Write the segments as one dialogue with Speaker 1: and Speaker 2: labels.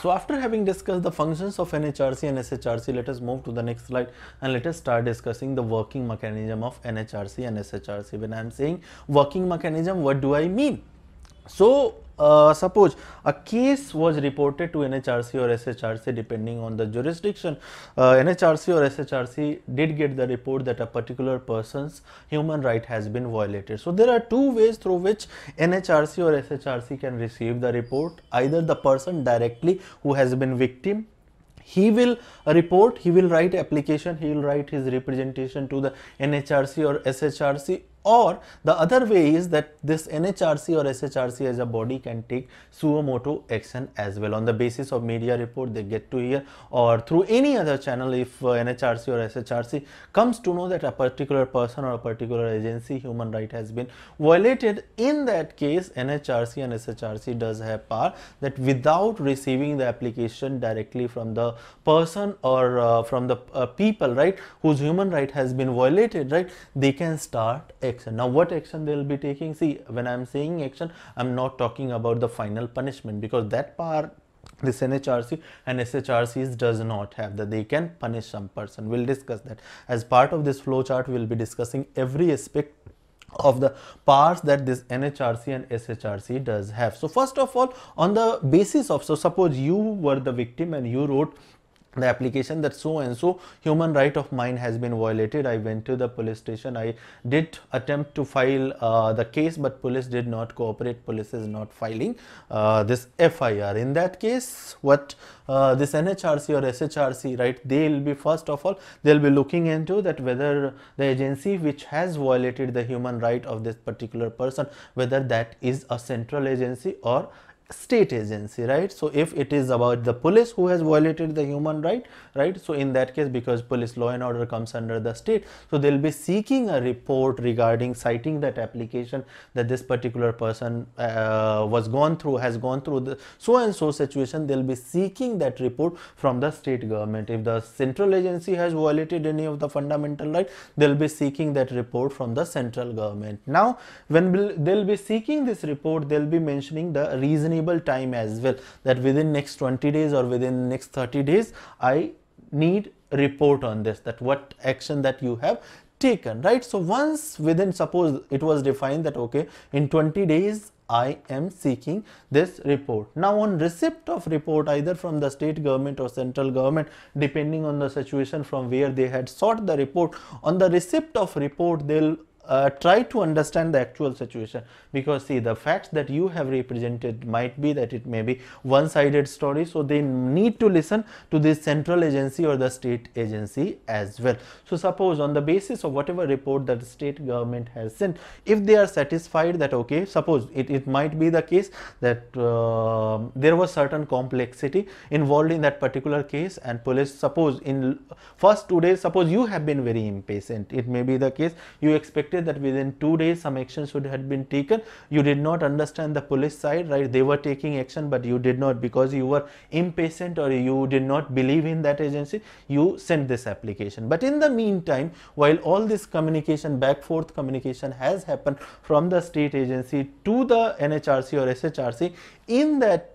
Speaker 1: So after having discussed the functions of NHRC and SHRC, let us move to the next slide and let us start discussing the working mechanism of NHRC and SHRC. When I am saying working mechanism, what do I mean? So uh, suppose a case was reported to NHRC or SHRC depending on the jurisdiction, uh, NHRC or SHRC did get the report that a particular person's human right has been violated. So, there are two ways through which NHRC or SHRC can receive the report either the person directly who has been victim he will report, he will write application, he will write his representation to the NHRC or SHRC or the other way is that this NHRC or SHRC as a body can take Suomoto action as well on the basis of media report they get to hear or through any other channel if uh, NHRC or SHRC comes to know that a particular person or a particular agency human right has been violated in that case NHRC and SHRC does have power that without receiving the application directly from the person or uh, from the uh, people right whose human right has been violated right they can start a action now what action they will be taking see when i'm saying action i'm not talking about the final punishment because that part this NHRC and SHRCs does not have that they can punish some person. We'll discuss that. As part of this flowchart, we'll be discussing every aspect of the powers that this NHRC and SHRC does have. So first of all, on the basis of, so suppose you were the victim and you wrote the application that so and so human right of mine has been violated i went to the police station i did attempt to file uh, the case but police did not cooperate police is not filing uh, this fir in that case what uh, this nhrc or SHRC, right they will be first of all they'll be looking into that whether the agency which has violated the human right of this particular person whether that is a central agency or state agency right so if it is about the police who has violated the human right right so in that case because police law and order comes under the state so they'll be seeking a report regarding citing that application that this particular person uh, was gone through has gone through the so and so situation they'll be seeking that report from the state government if the central agency has violated any of the fundamental right they'll be seeking that report from the central government now when they'll be seeking this report they'll be mentioning the reasoning reasonable time as well that within next 20 days or within next 30 days I need report on this that what action that you have taken right so once within suppose it was defined that okay in 20 days I am seeking this report. Now on receipt of report either from the state government or central government depending on the situation from where they had sought the report on the receipt of report they'll uh, try to understand the actual situation because see the facts that you have represented might be that it may be one-sided story so they need to listen to this central agency or the state agency as well so suppose on the basis of whatever report that state government has sent if they are satisfied that okay suppose it, it might be the case that uh, there was certain complexity involved in that particular case and police suppose in first two days suppose you have been very impatient it may be the case you expected expected that within two days some action should have been taken you did not understand the police side right they were taking action but you did not because you were impatient or you did not believe in that agency you sent this application but in the meantime while all this communication back forth communication has happened from the state agency to the NHRC or SHRC in that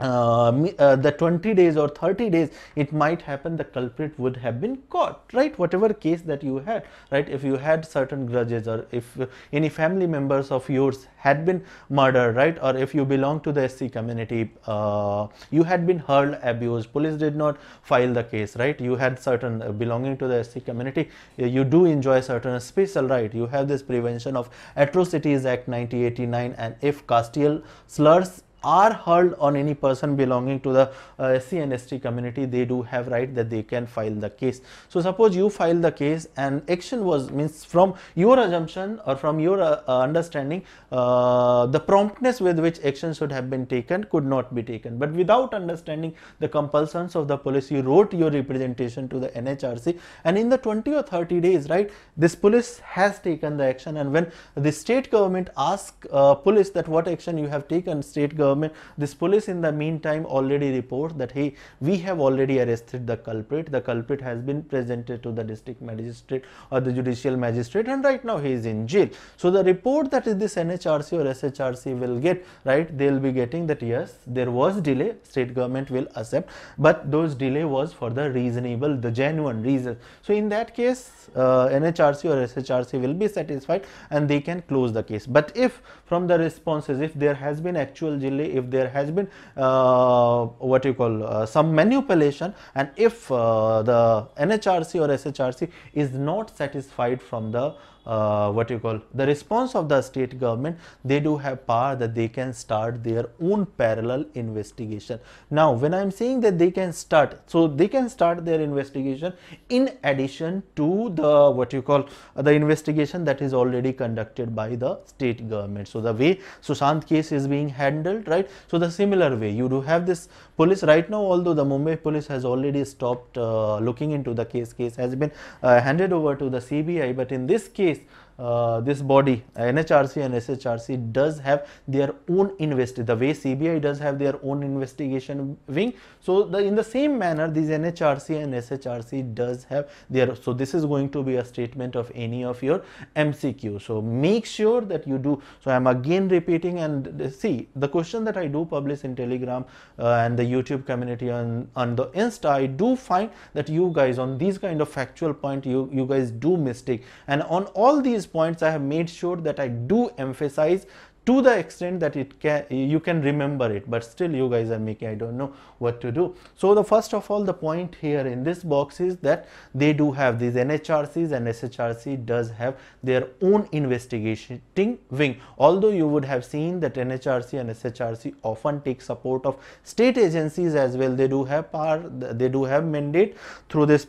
Speaker 1: uh, uh, the 20 days or 30 days it might happen the culprit would have been caught right whatever case that you had right if you had certain grudges or if any family members of yours had been murdered right or if you belong to the SC community uh, you had been hurled abused police did not file the case right you had certain uh, belonging to the SC community you do enjoy certain special right you have this prevention of atrocities act 1989 and if castiel slurs are hurled on any person belonging to the uh, SC and ST community, they do have right that they can file the case. So suppose you file the case and action was means from your assumption or from your uh, uh, understanding, uh, the promptness with which action should have been taken could not be taken. But without understanding the compulsions of the police, you wrote your representation to the NHRC and in the 20 or 30 days, right, this police has taken the action and when the state government asks uh, police that what action you have taken, state government government, this police in the meantime already reports that he, we have already arrested the culprit. The culprit has been presented to the district magistrate or the judicial magistrate and right now he is in jail. So, the report that is this NHRC or SHRC will get, right, they will be getting that yes, there was delay, state government will accept, but those delay was for the reasonable, the genuine reason. So, in that case, uh, NHRC or SHRC will be satisfied and they can close the case. But if from the responses, if there has been actual delay if there has been uh, what you call uh, some manipulation and if uh, the NHRC or SHRC is not satisfied from the uh, what you call the response of the state government they do have power that they can start their own parallel investigation now when i'm saying that they can start so they can start their investigation in addition to the what you call uh, the investigation that is already conducted by the state government so the way sushant case is being handled right so the similar way you do have this police right now although the mumbai police has already stopped uh, looking into the case case has been uh, handed over to the cbi but in this case face uh, this body NHRC and SHRC does have their own invest the way CBI does have their own investigation wing so the, in the same manner these NHRC and SHRC does have their so this is going to be a statement of any of your MCQ so make sure that you do so I am again repeating and uh, see the question that I do publish in telegram uh, and the YouTube community and on the insta I do find that you guys on these kind of factual point you you guys do mistake and on all these points I have made sure that I do emphasize to the extent that it can you can remember it but still you guys are making I don't know what to do. So the first of all the point here in this box is that they do have these NHRCs and SHRC does have their own investigating wing although you would have seen that NHRC and SHRC often take support of state agencies as well they do have power they do have mandate through this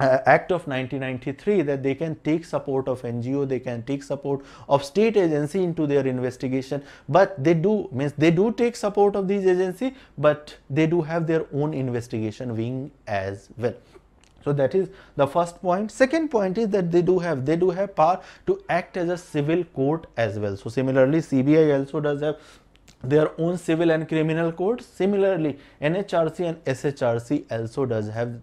Speaker 1: uh, act of 1993 that they can take support of NGO, they can take support of state agency into their investigation, but they do means they do take support of these agency, but they do have their own investigation wing as well. So that is the first point. Second point is that they do have they do have power to act as a civil court as well. So similarly, CBI also does have their own civil and criminal courts Similarly, NHRC and SHRC also does have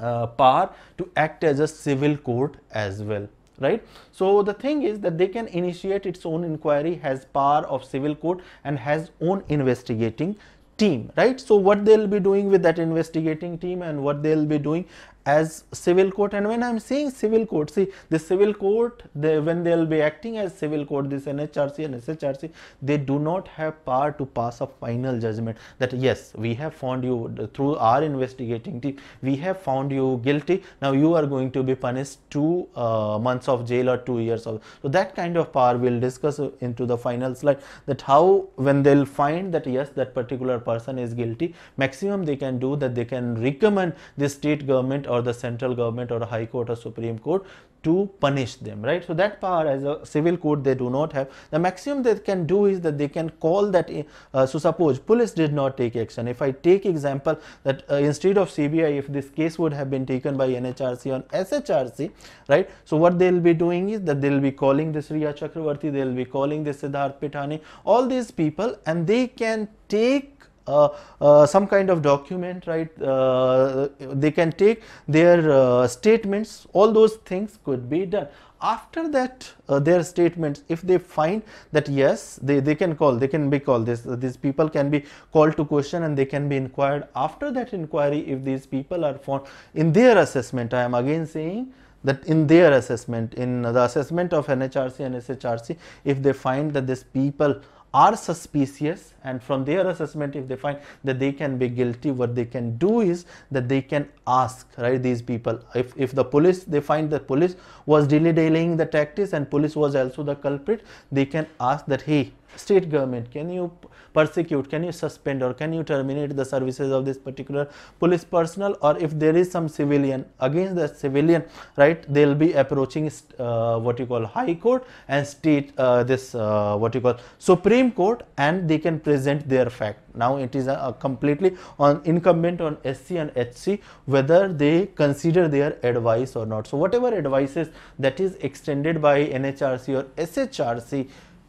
Speaker 1: uh, power to act as a civil court as well right so the thing is that they can initiate its own inquiry has power of civil court and has own investigating team right so what they'll be doing with that investigating team and what they'll be doing as civil court and when I am saying civil court see the civil court when they will be acting as civil court this NHRC and SHRC they do not have power to pass a final judgment that yes we have found you through our investigating team we have found you guilty now you are going to be punished two uh, months of jail or two years of so that kind of power we'll discuss into the final slide that how when they'll find that yes that particular person is guilty maximum they can do that they can recommend the state government or the central government or high court or supreme court to punish them right so that power as a civil court they do not have the maximum they can do is that they can call that uh, so suppose police did not take action if i take example that uh, instead of cbi if this case would have been taken by nhrc on shrc right so what they will be doing is that they will be calling this riya chakravarti they will be calling this siddharth Pitani, all these people and they can take some kind of document right uh, they can take their uh, statements all those things could be done after that uh, their statements if they find that yes they, they can call they can be called this uh, these people can be called to question and they can be inquired after that inquiry if these people are found in their assessment I am again saying that in their assessment in the assessment of NHRC and SHRC if they find that these people are suspicious and from their assessment if they find that they can be guilty what they can do is that they can ask right these people if, if the police they find that police was dilly dallying the tactics and police was also the culprit they can ask that hey state government can you persecute can you suspend or can you terminate the services of this particular police personnel or if there is some civilian against the civilian right they will be approaching uh, what you call high court and state uh, this uh, what you call supreme court and they can present their fact now it is completely on incumbent on sc and hc whether they consider their advice or not so whatever advices that is extended by nhrc or shrc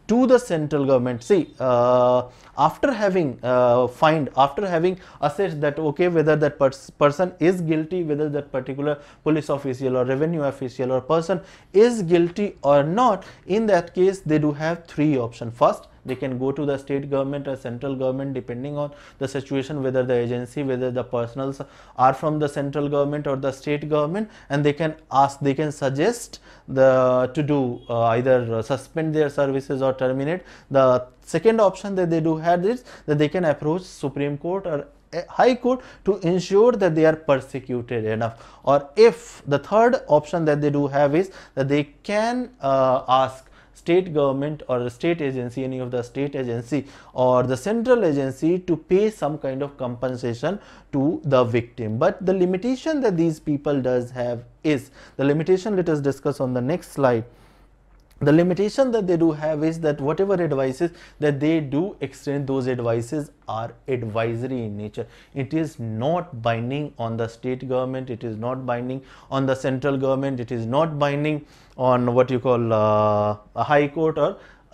Speaker 1: to the central government. See, uh, after having uh, find after having assessed that okay whether that pers person is guilty whether that particular police official or revenue official or person is guilty or not in that case they do have three options first they can go to the state government or central government depending on the situation whether the agency whether the personals are from the central government or the state government and they can ask they can suggest the to do uh, either suspend their services or terminate the second option that they do have is that they can approach Supreme Court or eh, High Court to ensure that they are persecuted enough or if the third option that they do have is that they can uh, ask state government or the state agency any of the state agency or the central agency to pay some kind of compensation to the victim but the limitation that these people does have is the limitation let us discuss on the next slide the limitation that they do have is that whatever advices that they do extend those advices are advisory in nature it is not binding on the state government it is not binding on the central government it is not binding on what you call uh, a high court or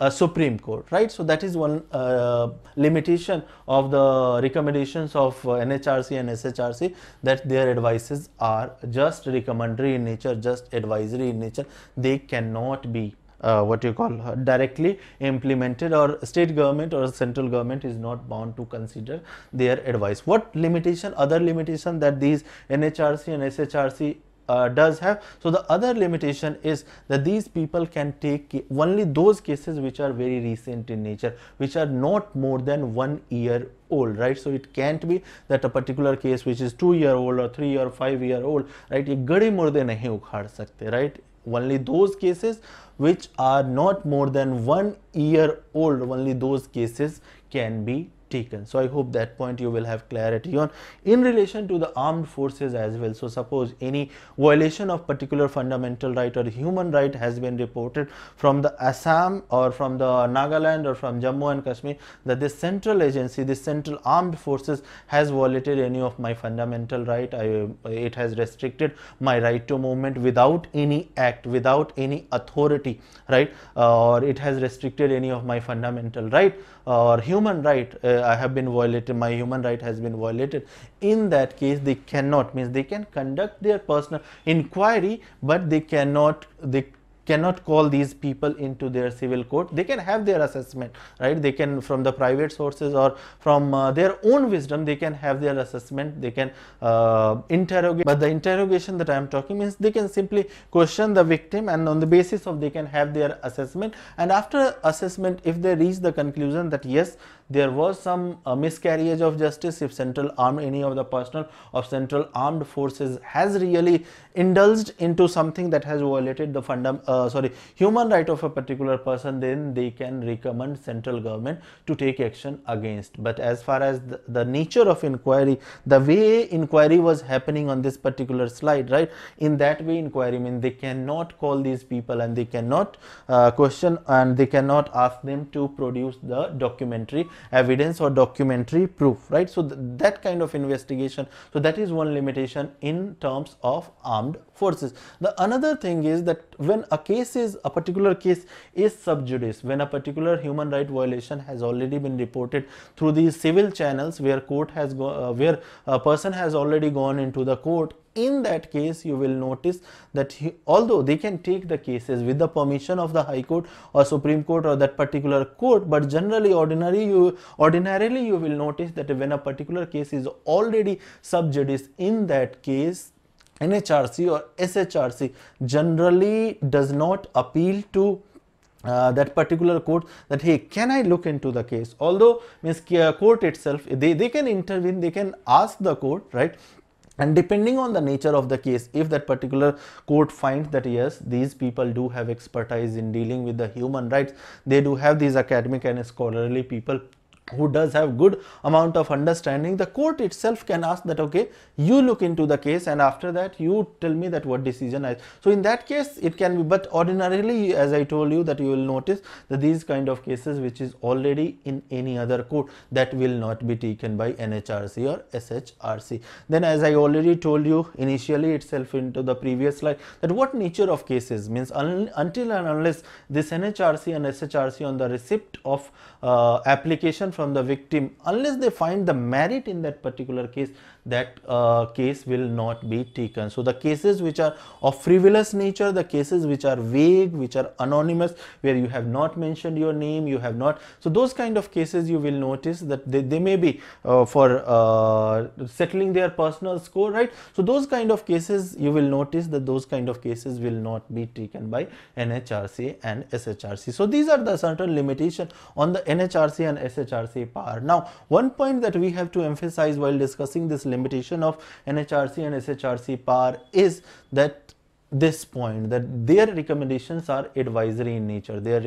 Speaker 1: a supreme court right so that is one uh, limitation of the recommendations of nhrc and shrc that their advices are just recommendatory in nature just advisory in nature they cannot be uh, what you call uh, directly implemented or state government or central government is not bound to consider their advice. What limitation other limitation that these NHRC and SHRC uh, does have. So, the other limitation is that these people can take only those cases which are very recent in nature, which are not more than one year old, right. So, it can't be that a particular case which is two year old or three or five year old, right. ये गड़े मुर्दे नहीं उखाड़ सकते, right only those cases which are not more than one year old only those cases can be taken. So I hope that point you will have clarity on in relation to the armed forces as well. So suppose any violation of particular fundamental right or human right has been reported from the Assam or from the Nagaland or from Jammu and Kashmir that this central agency, this central armed forces has violated any of my fundamental right. I, it has restricted my right to movement without any act, without any authority, right? Uh, or it has restricted any of my fundamental right or human right uh, I have been violated, my human right has been violated. In that case, they cannot means they can conduct their personal inquiry, but they cannot they cannot call these people into their civil court they can have their assessment right they can from the private sources or from uh, their own wisdom they can have their assessment they can uh, interrogate but the interrogation that i am talking means they can simply question the victim and on the basis of they can have their assessment and after assessment if they reach the conclusion that yes there was some uh, miscarriage of justice if central armed any of the personnel of central armed forces has really indulged into something that has violated the fundam uh, sorry human right of a particular person then they can recommend central government to take action against but as far as the, the nature of inquiry the way inquiry was happening on this particular slide right in that way inquiry I mean they cannot call these people and they cannot uh, question and they cannot ask them to produce the documentary evidence or documentary proof right so th that kind of investigation so that is one limitation in terms of armed forces the another thing is that when a case is a particular case is sub judice when a particular human right violation has already been reported through these civil channels where court has go, uh, where a person has already gone into the court in that case you will notice that he, although they can take the cases with the permission of the high court or supreme court or that particular court but generally ordinary you ordinarily you will notice that when a particular case is already sub judice in that case NHRC or SHRC generally does not appeal to uh, that particular court that hey can I look into the case although means uh, court itself they, they can intervene they can ask the court right and depending on the nature of the case if that particular court finds that yes these people do have expertise in dealing with the human rights they do have these academic and scholarly people who does have good amount of understanding the court itself can ask that okay you look into the case and after that you tell me that what decision I so in that case it can be but ordinarily as I told you that you will notice that these kind of cases which is already in any other court that will not be taken by NHRC or SHRC then as I already told you initially itself into the previous slide that what nature of cases means un until and unless this NHRC and SHRC on the receipt of uh, application from the victim unless they find the merit in that particular case that uh, case will not be taken. So the cases which are of frivolous nature, the cases which are vague, which are anonymous, where you have not mentioned your name, you have not. So those kind of cases you will notice that they, they may be uh, for uh, settling their personal score, right? So those kind of cases you will notice that those kind of cases will not be taken by NHRC and SHRC. So these are the certain limitation on the NHRC and SHRC power. Now one point that we have to emphasize while discussing this limitation of NHRC and SHRC power is that this point that their recommendations are advisory in nature their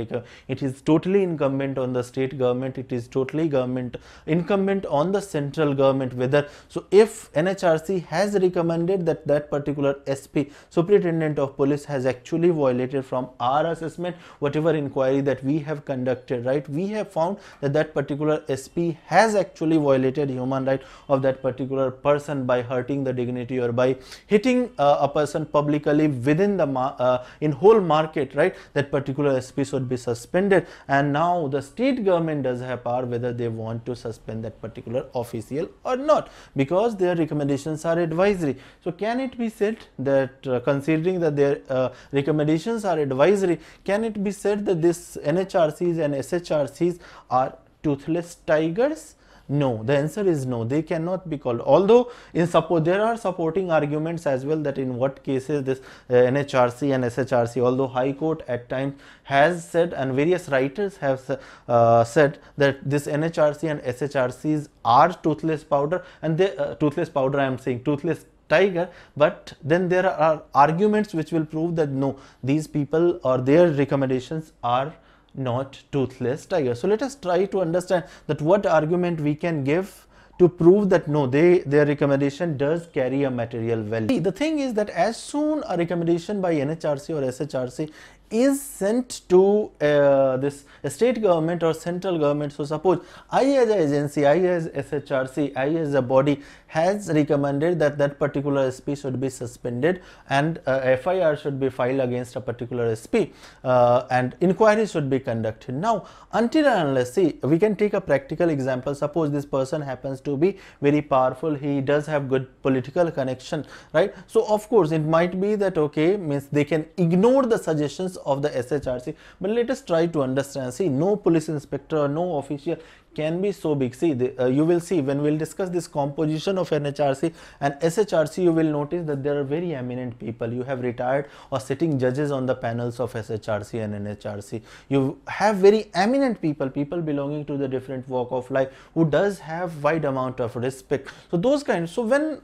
Speaker 1: it is totally incumbent on the state government it is totally government incumbent on the central government whether so if nhrc has recommended that that particular sp superintendent of police has actually violated from our assessment whatever inquiry that we have conducted right we have found that that particular sp has actually violated human right of that particular person by hurting the dignity or by hitting uh, a person publicly within the uh, in whole market right that particular sp would be suspended and now the state government does have power whether they want to suspend that particular official or not because their recommendations are advisory so can it be said that uh, considering that their uh, recommendations are advisory can it be said that this nhrcs and SHRCs are toothless tigers no, the answer is no, they cannot be called. Although in support there are supporting arguments as well that in what cases this uh, NHRC and SHRC, although High Court at times has said and various writers have uh, said that this NHRC and SHRCs are toothless powder and the uh, toothless powder I am saying toothless tiger but then there are arguments which will prove that no these people or their recommendations are not toothless tiger. So let us try to understand that what argument we can give to prove that no, they their recommendation does carry a material value. The thing is that as soon a recommendation by NHRC or SHRC is sent to uh, this state government or central government. So suppose I as an agency, I as SHRC, I as a body has recommended that that particular SP should be suspended and uh, FIR should be filed against a particular SP uh, and inquiry should be conducted. Now until and unless see we can take a practical example suppose this person happens to be very powerful he does have good political connection right. So of course it might be that okay means they can ignore the suggestions of the SHRC. But let us try to understand. See, no police inspector or no official can be so big. See, the, uh, you will see when we'll discuss this composition of NHRC and SHRC, you will notice that there are very eminent people. You have retired or sitting judges on the panels of SHRC and NHRC. You have very eminent people, people belonging to the different walk of life who does have wide amount of respect. So those kinds. So when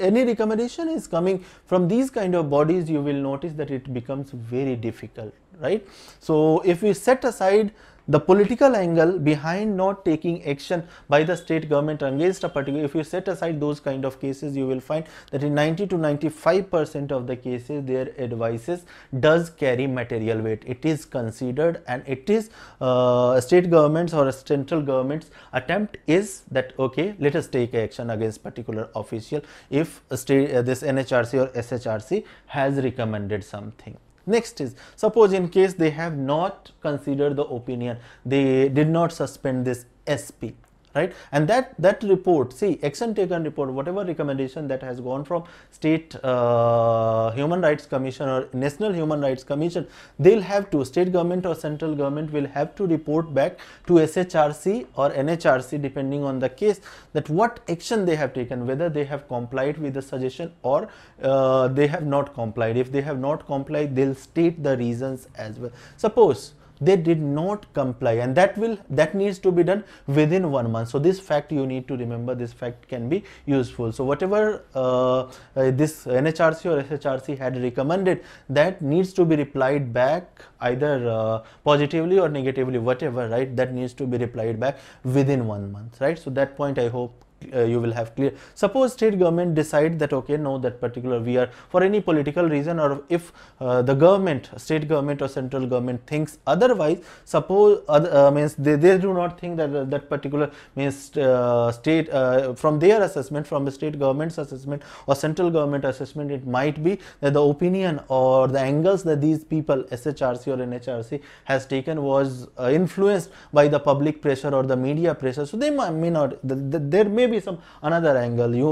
Speaker 1: any recommendation is coming from these kind of bodies you will notice that it becomes very difficult right so if we set aside the political angle behind not taking action by the state government against a particular if you set aside those kind of cases you will find that in 90 to 95 percent of the cases their advices does carry material weight it is considered and it is uh, state governments or central governments attempt is that okay let us take action against particular official if state, uh, this NHRC or SHRC has recommended something Next is suppose in case they have not considered the opinion, they did not suspend this SP right and that that report see action taken report whatever recommendation that has gone from state uh, human rights commission or national human rights commission they'll have to state government or central government will have to report back to shrc or nhrc depending on the case that what action they have taken whether they have complied with the suggestion or uh, they have not complied if they have not complied they'll state the reasons as well suppose they did not comply and that will that needs to be done within one month so this fact you need to remember this fact can be useful so whatever uh, uh this nhrc or shrc had recommended that needs to be replied back either uh, positively or negatively whatever right that needs to be replied back within one month right so that point i hope uh, you will have clear suppose state government decide that okay no that particular we are for any political reason or if uh, the government state government or central government thinks otherwise suppose uh, means they, they do not think that uh, that particular means uh, state uh, from their assessment from the state government's assessment or central government assessment it might be that the opinion or the angles that these people SHRC or NHRC has taken was influenced by the public pressure or the media pressure so they may not there may be some another angle you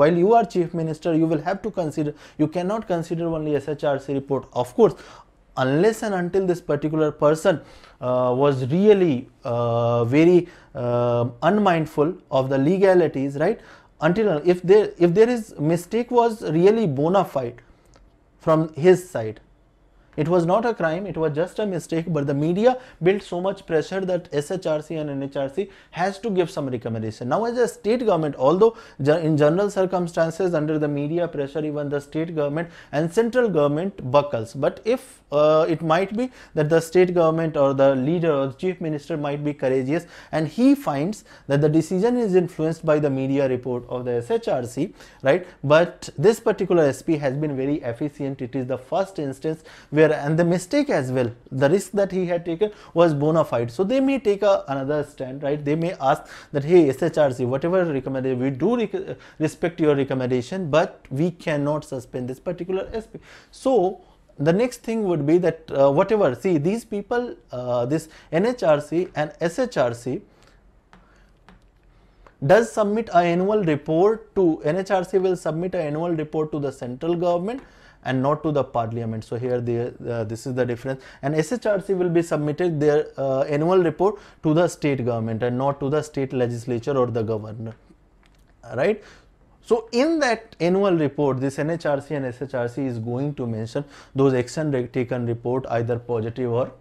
Speaker 1: while you are chief minister you will have to consider you cannot consider only SHRC report of course unless and until this particular person uh, was really uh, very uh, unmindful of the legalities right until if there if there is mistake was really bona fide from his side it was not a crime, it was just a mistake, but the media built so much pressure that SHRC and NHRC has to give some recommendation. Now as a state government, although in general circumstances under the media pressure, even the state government and central government buckles. But if uh, it might be that the state government or the leader or the chief minister might be courageous and he finds that the decision is influenced by the media report of the SHRC, right? But this particular SP has been very efficient. It is the first instance where and the mistake as well the risk that he had taken was bona fide so they may take a, another stand right they may ask that hey shrc whatever recommendation we do rec respect your recommendation but we cannot suspend this particular sp so the next thing would be that uh, whatever see these people uh, this nhrc and shrc does submit a annual report to nhrc will submit a annual report to the central government and not to the parliament. So here uh, this is the difference and SHRC will be submitted their uh, annual report to the state government and not to the state legislature or the governor. Right. So in that annual report, this NHRC and SHRC is going to mention those action taken report either positive or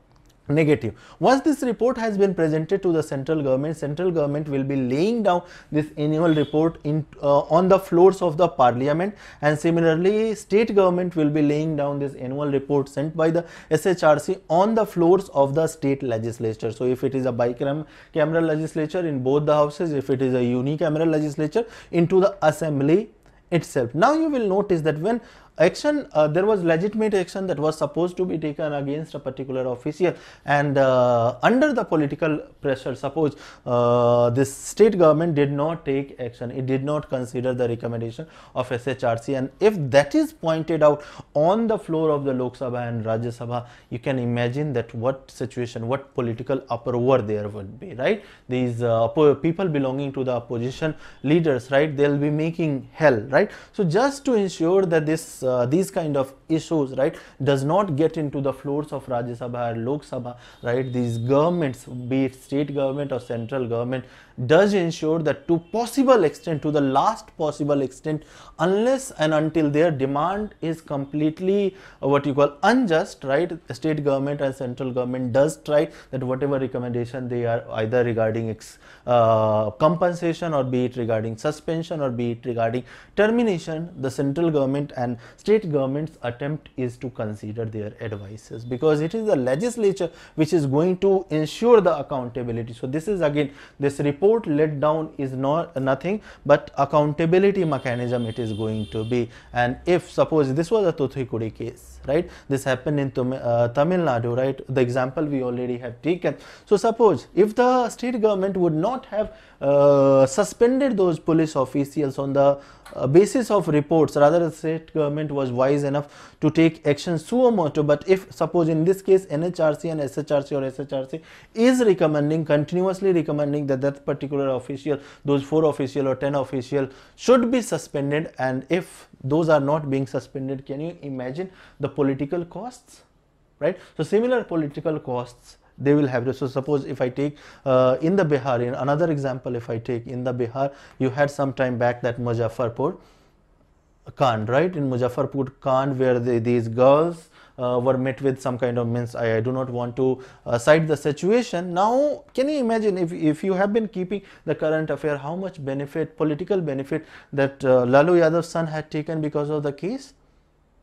Speaker 1: negative. Once this report has been presented to the central government, central government will be laying down this annual report in uh, on the floors of the parliament and similarly state government will be laying down this annual report sent by the SHRC on the floors of the state legislature. So if it is a bicameral legislature in both the houses, if it is a unicameral legislature into the assembly itself. Now you will notice that when action uh, there was legitimate action that was supposed to be taken against a particular official and uh, under the political pressure suppose uh, this state government did not take action it did not consider the recommendation of SHRC and if that is pointed out on the floor of the Lok Sabha and Rajya Sabha you can imagine that what situation what political uproar there would be right these uh, people belonging to the opposition leaders right they'll be making hell right so just to ensure that this uh, these kind of issues right does not get into the floors of Rajya Sabha or Lok Sabha right these governments be it state government or central government does ensure that to possible extent, to the last possible extent, unless and until their demand is completely uh, what you call unjust, right? The state government and central government does try that whatever recommendation they are either regarding ex, uh, compensation or be it regarding suspension or be it regarding termination, the central government and state government's attempt is to consider their advices because it is the legislature which is going to ensure the accountability. So, this is again this report report letdown is not nothing but accountability mechanism it is going to be and if suppose this was a Tuthukudi case right this happened in uh, tamil nadu right the example we already have taken so suppose if the state government would not have uh, suspended those police officials on the uh, basis of reports rather the state government was wise enough to take action suo motu but if suppose in this case nhrc and shrc or shrc is recommending continuously recommending that that particular official those four official or 10 official should be suspended and if those are not being suspended can you imagine the political costs right so similar political costs they will have so suppose if i take uh, in the bihar in another example if i take in the bihar you had some time back that muzaffarpur Khan, right? In Muzaffarpur Khan, where they, these girls uh, were met with some kind of means. I, I do not want to uh, cite the situation. Now, can you imagine if, if you have been keeping the current affair, how much benefit, political benefit that uh, Lalu Yadav's son had taken because of the case?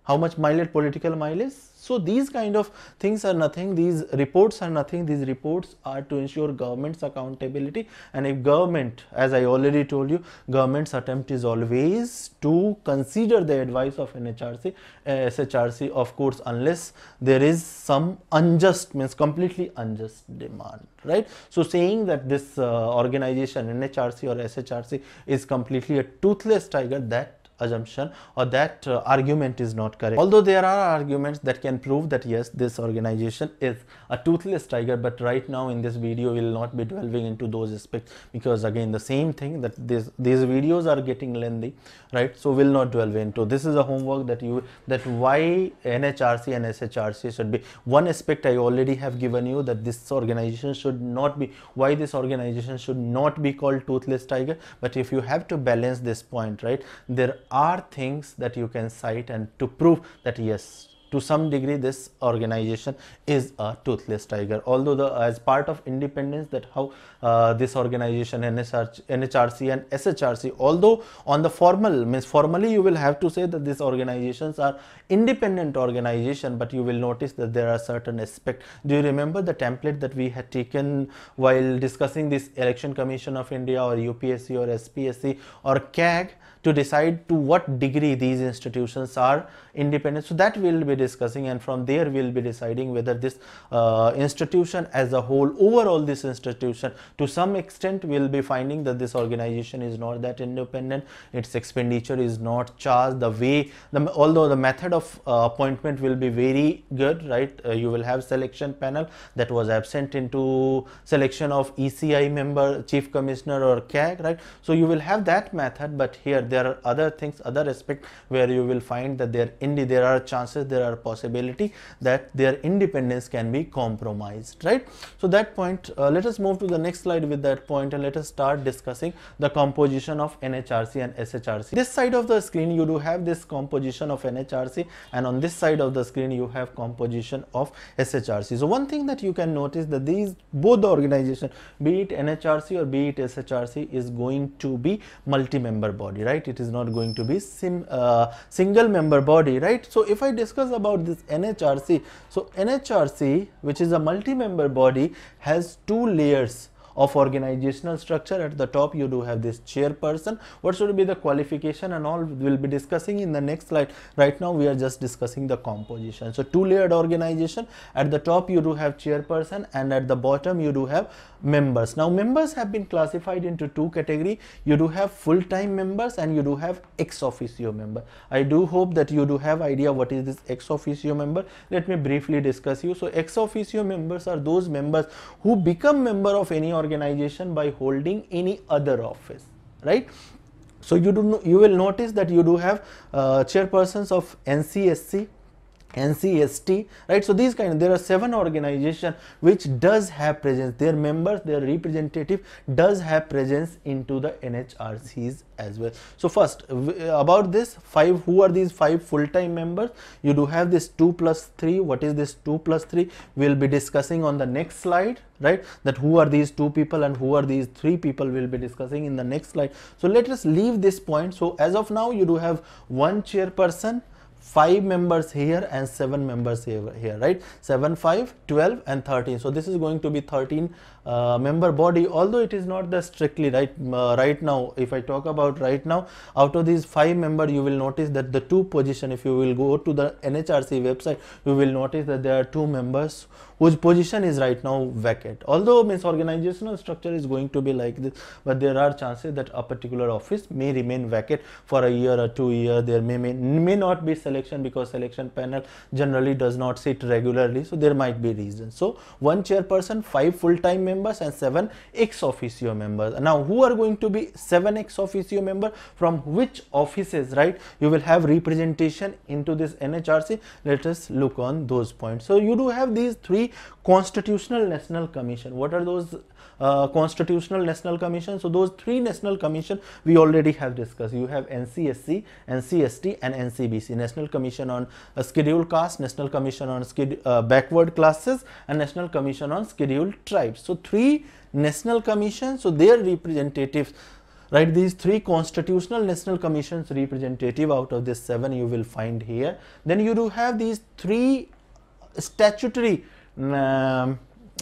Speaker 1: how much mileage, political mileage. So these kind of things are nothing, these reports are nothing, these reports are to ensure government's accountability and if government, as I already told you, government's attempt is always to consider the advice of NHRC, uh, SHRC of course unless there is some unjust means completely unjust demand, right. So saying that this uh, organization NHRC or SHRC is completely a toothless tiger that assumption or that uh, argument is not correct. Although there are arguments that can prove that yes, this organization is a toothless tiger, but right now in this video we will not be delving into those aspects because again the same thing that this, these videos are getting lengthy, right? So we'll not delve into. This is a homework that you that why NHRC and SHRC should be one aspect I already have given you that this organization should not be why this organization should not be called toothless tiger. But if you have to balance this point, right, there are things that you can cite and to prove that yes to some degree this organization is a toothless tiger although the as part of independence that how uh, this organization S R C NHRC and SHRC although on the formal means formally you will have to say that these organizations are independent organization but you will notice that there are certain aspect do you remember the template that we had taken while discussing this election commission of India or UPSC or SPSC or CAG to decide to what degree these institutions are independent. So that we'll be discussing and from there we'll be deciding whether this uh, institution as a whole, overall this institution to some extent we'll be finding that this organization is not that independent, its expenditure is not charged the way, the, although the method of uh, appointment will be very good, right? Uh, you will have selection panel that was absent into selection of ECI member, chief commissioner or CAG, right? So you will have that method, but here there are other things other aspect where you will find that there indie there are chances there are possibility that their independence can be compromised right so that point uh, let us move to the next slide with that point and let us start discussing the composition of NHRC and SHRC this side of the screen you do have this composition of NHRC and on this side of the screen you have composition of SHRC so one thing that you can notice that these both the organization be it NHRC or be it SHRC is going to be multi-member body right right it is not going to be sim, uh, single member body right so if i discuss about this nhrc so nhrc which is a multi member body has two layers of organizational structure at the top you do have this chairperson what should be the qualification and all we'll be discussing in the next slide right now we are just discussing the composition so two layered organization at the top you do have chairperson and at the bottom you do have members. Now members have been classified into two category. You do have full-time members and you do have ex officio member. I do hope that you do have idea what is this ex officio member. Let me briefly discuss you. So ex officio members are those members who become member of any organization by holding any other office, right? So you do you will notice that you do have uh, chairpersons of NCSC, NCST, right? So these kind, there are seven organization which does have presence, their members, their representative does have presence into the NHRCs as well. So first about this five, who are these five full-time members? You do have this two plus three. What is this two plus three? We'll be discussing on the next slide, right? That who are these two people and who are these three people we'll be discussing in the next slide. So let us leave this point. So as of now, you do have one chairperson, 5 members here and 7 members here, here right 7 5 12 and 13 so this is going to be 13 uh, member body although it is not the strictly right uh, right now if I talk about right now out of these five member you will notice that the two position if you will go to the NHRC website you will notice that there are two members whose position is right now vacant although means organizational structure is going to be like this but there are chances that a particular office may remain vacant for a year or two year there may, may may not be selection because selection panel generally does not sit regularly so there might be reasons so one chairperson five full-time members and 7 ex officio members. Now, who are going to be 7 ex officio member from which offices, right? You will have representation into this NHRC. Let us look on those points. So, you do have these three constitutional national commission. What are those uh, constitutional national commission so those three national commission we already have discussed you have ncsc nct and ncbc national commission on uh, scheduled caste national commission on uh, backward classes and national commission on scheduled tribes so three national commissions so their representatives right these three constitutional national commissions representative out of this seven you will find here then you do have these three statutory um,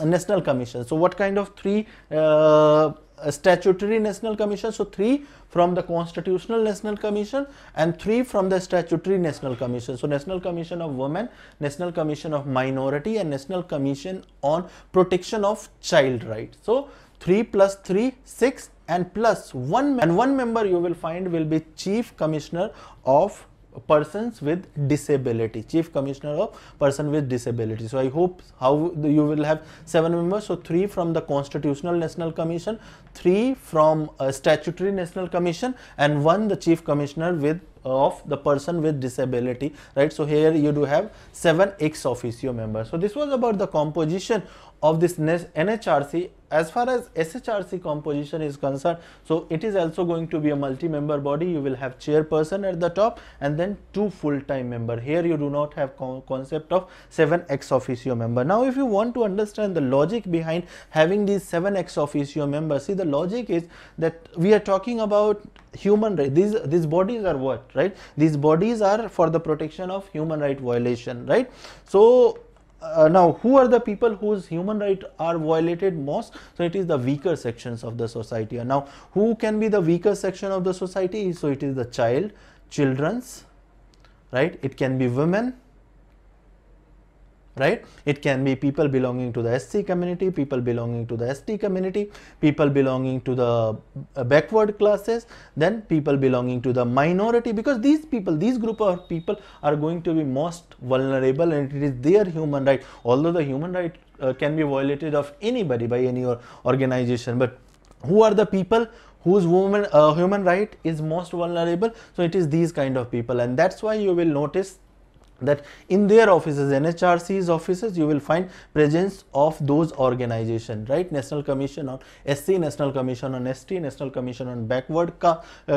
Speaker 1: national commission. So what kind of three uh, statutory national commission so three from the constitutional national commission and three from the statutory national commission so national commission of women national commission of minority and national commission on protection of child rights so 3 plus 3 6 and plus 1 and one member you will find will be chief commissioner of persons with disability chief commissioner of person with disability so i hope how the, you will have seven members so three from the constitutional national commission three from statutory national commission and one the chief commissioner with uh, of the person with disability right so here you do have seven ex officio members so this was about the composition of this NHRC as far as SHRC composition is concerned, so it is also going to be a multi-member body. You will have chairperson at the top and then two full-time member. Here you do not have con concept of seven ex officio member. Now, if you want to understand the logic behind having these seven ex officio members, see the logic is that we are talking about human rights. These these bodies are what right? These bodies are for the protection of human right violation, right? So uh, now who are the people whose human rights are violated most so it is the weaker sections of the society and now who can be the weaker section of the society so it is the child children's right it can be women right? It can be people belonging to the SC community, people belonging to the ST community, people belonging to the uh, backward classes, then people belonging to the minority because these people, these group of people are going to be most vulnerable and it is their human right. Although the human right uh, can be violated of anybody by any organization, but who are the people whose woman, uh, human right is most vulnerable? So it is these kind of people and that's why you will notice that in their offices NHRC's offices you will find presence of those organization right National Commission on SC National Commission on ST National Commission on backward uh,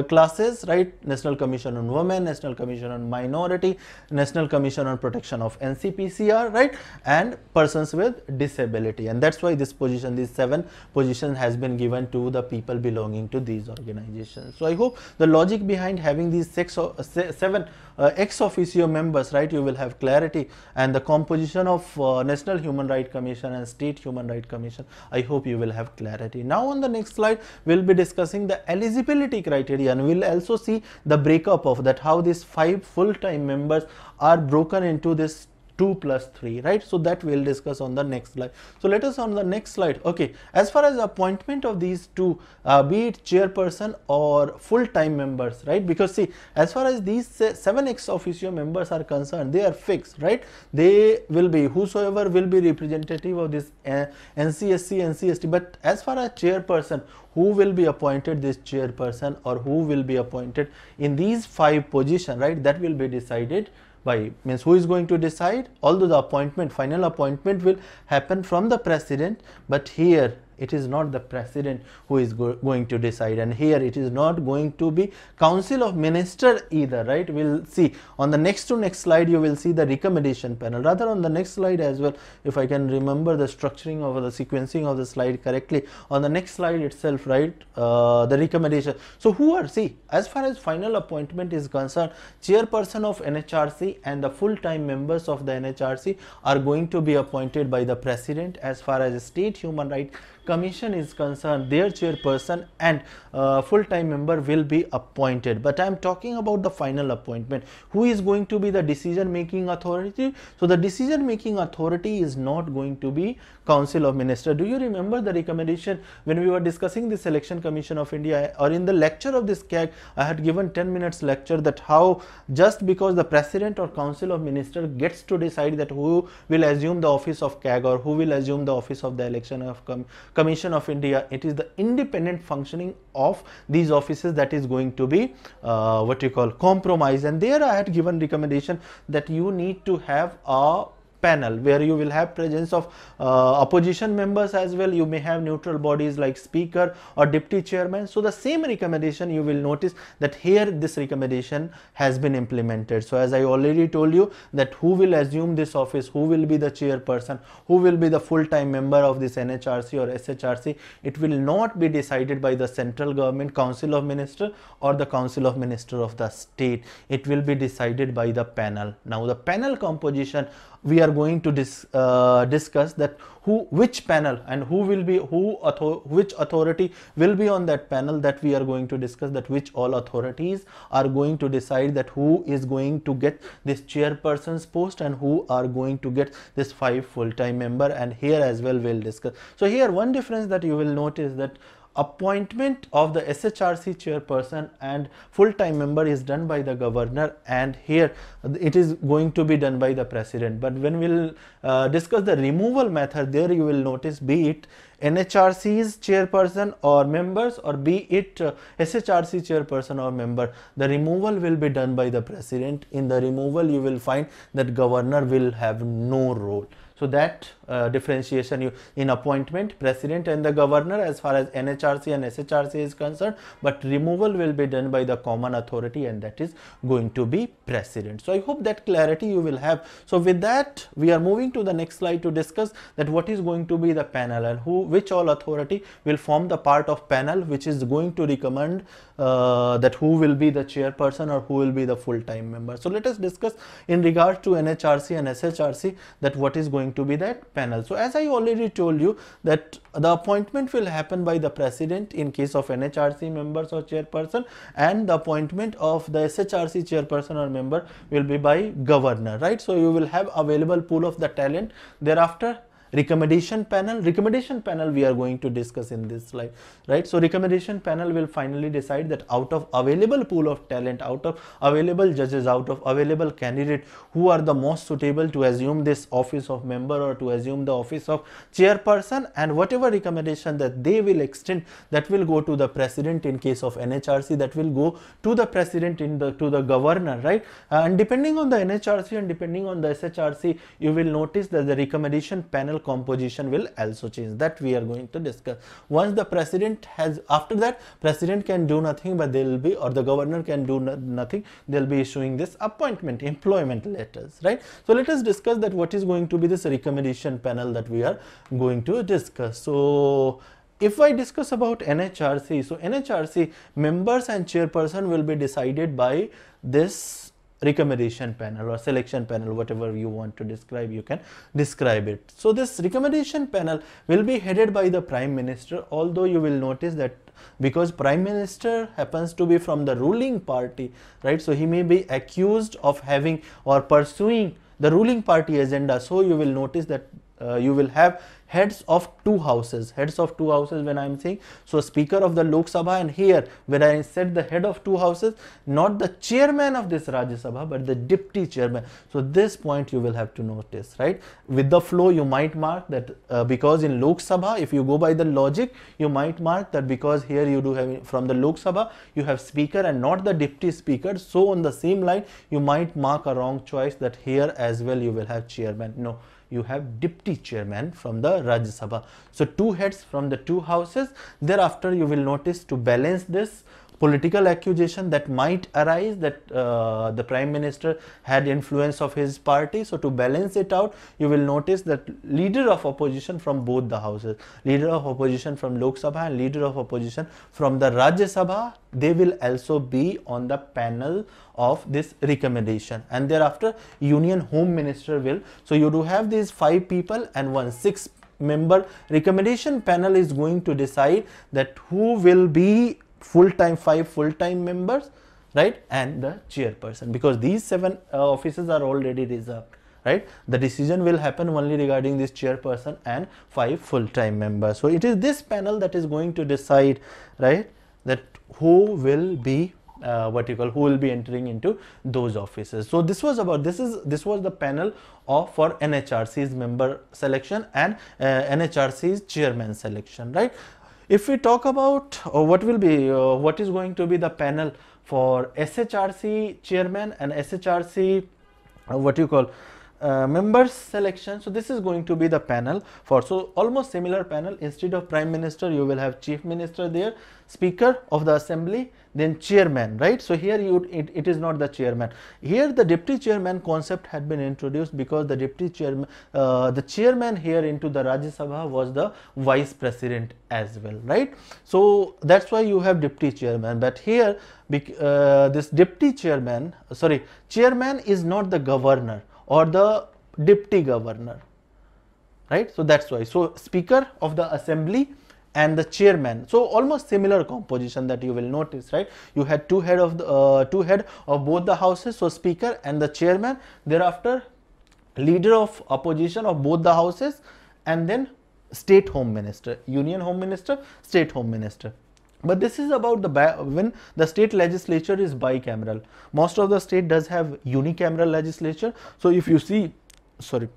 Speaker 1: classes right National Commission on women National Commission on minority National Commission on protection of NCPCR right and persons with disability and that's why this position these seven positions has been given to the people belonging to these organizations so I hope the logic behind having these six or uh, seven uh, ex officio members, right, you will have clarity and the composition of uh, National Human Rights Commission and State Human Rights Commission, I hope you will have clarity. Now on the next slide, we will be discussing the eligibility criteria and we will also see the breakup of that, how these five full-time members are broken into this 2 plus 3 right so that we'll discuss on the next slide so let us on the next slide okay as far as appointment of these two uh, be it chairperson or full-time members right because see as far as these seven ex officio members are concerned they are fixed right they will be whosoever will be representative of this uh, ncsc ncsd but as far as chairperson who will be appointed this chairperson or who will be appointed in these five position right that will be decided by means who is going to decide although the appointment final appointment will happen from the president but here it is not the president who is go going to decide and here it is not going to be council of minister either right we'll see on the next to next slide you will see the recommendation panel rather on the next slide as well if i can remember the structuring of the sequencing of the slide correctly on the next slide itself right uh, the recommendation so who are see as far as final appointment is concerned chairperson of nhrc and the full-time members of the nhrc are going to be appointed by the president as far as state human rights commission is concerned their chairperson and uh, full-time member will be appointed but I am talking about the final appointment who is going to be the decision making authority so the decision making authority is not going to be Council of Ministers. Do you remember the recommendation when we were discussing the Selection Commission of India or in the lecture of this CAG, I had given 10 minutes lecture that how just because the President or Council of Ministers gets to decide that who will assume the office of CAG or who will assume the office of the Election of Com Commission of India, it is the independent functioning of these offices that is going to be uh, what you call compromise. and there I had given recommendation that you need to have a panel where you will have presence of uh, opposition members as well you may have neutral bodies like speaker or deputy chairman so the same recommendation you will notice that here this recommendation has been implemented so as i already told you that who will assume this office who will be the chairperson who will be the full-time member of this nhrc or shrc it will not be decided by the central government council of minister or the council of minister of the state it will be decided by the panel now the panel composition we are going to dis, uh, discuss that who which panel and who will be who author, which authority will be on that panel that we are going to discuss that which all authorities are going to decide that who is going to get this chairperson's post and who are going to get this five full-time member and here as well we'll discuss so here one difference that you will notice that appointment of the SHRC chairperson and full-time member is done by the governor and here it is going to be done by the president but when we'll uh, discuss the removal method there you will notice be it NHRC's chairperson or members or be it uh, SHRC chairperson or member the removal will be done by the president in the removal you will find that governor will have no role so that uh, differentiation you, in appointment, president and the governor as far as NHRC and SHRC is concerned, but removal will be done by the common authority and that is going to be president. So, I hope that clarity you will have. So, with that we are moving to the next slide to discuss that what is going to be the panel and who which all authority will form the part of panel which is going to recommend uh, that who will be the chairperson or who will be the full-time member. So, let us discuss in regard to NHRC and SHRC that what is going to be that panel. So as I already told you that the appointment will happen by the president in case of NHRC members or chairperson and the appointment of the SHRC chairperson or member will be by governor, right? So you will have available pool of the talent thereafter recommendation panel recommendation panel we are going to discuss in this slide right so recommendation panel will finally decide that out of available pool of talent out of available judges out of available candidate who are the most suitable to assume this office of member or to assume the office of chairperson and whatever recommendation that they will extend that will go to the president in case of NHRC that will go to the president in the to the governor right uh, and depending on the NHRC and depending on the SHRC you will notice that the recommendation panel composition will also change that we are going to discuss once the president has after that president can do nothing but they will be or the governor can do no, nothing they'll be issuing this appointment employment letters right so let us discuss that what is going to be this recommendation panel that we are going to discuss so if I discuss about NHRC, so NHRC members and chairperson will be decided by this recommendation panel or selection panel whatever you want to describe you can describe it so this recommendation panel will be headed by the prime minister although you will notice that because prime minister happens to be from the ruling party right so he may be accused of having or pursuing the ruling party agenda so you will notice that uh, you will have heads of two houses heads of two houses when i'm saying so speaker of the lok sabha and here when i said the head of two houses not the chairman of this rajya sabha but the deputy chairman so this point you will have to notice right with the flow you might mark that uh, because in lok sabha if you go by the logic you might mark that because here you do have from the lok sabha you have speaker and not the deputy speaker so on the same line you might mark a wrong choice that here as well you will have chairman no you have deputy chairman from the Rajya Sabha. So two heads from the two houses. Thereafter, you will notice to balance this political accusation that might arise that uh, the prime minister had influence of his party. So to balance it out, you will notice that leader of opposition from both the houses, leader of opposition from Lok Sabha and leader of opposition from the Rajya Sabha, they will also be on the panel of this recommendation and thereafter union home minister will. So you do have these five people and one six member recommendation panel is going to decide that who will be full-time five full-time members right and the chairperson because these seven uh, offices are already reserved right the decision will happen only regarding this chairperson and five full-time members so it is this panel that is going to decide right that who will be uh, what you call who will be entering into those offices so this was about this is this was the panel of for nhrc's member selection and uh, nhrc's chairman selection right if we talk about uh, what will be, uh, what is going to be the panel for SHRC chairman and SHRC uh, what you call uh, members selection. So, this is going to be the panel for so almost similar panel instead of prime minister you will have chief minister there, speaker of the assembly then chairman right. So, here you it, it is not the chairman here the deputy chairman concept had been introduced because the deputy chairman uh, the chairman here into the Rajya Sabha was the vice president as well right. So, that is why you have deputy chairman but here uh, this deputy chairman sorry chairman is not the governor or the deputy governor right. So, that is why so speaker of the assembly and the chairman so almost similar composition that you will notice right you had two head of the uh, two head of both the houses so speaker and the chairman thereafter leader of opposition of both the houses and then state home minister union home minister state home minister but this is about the when the state legislature is bicameral most of the state does have unicameral legislature so if you see sorry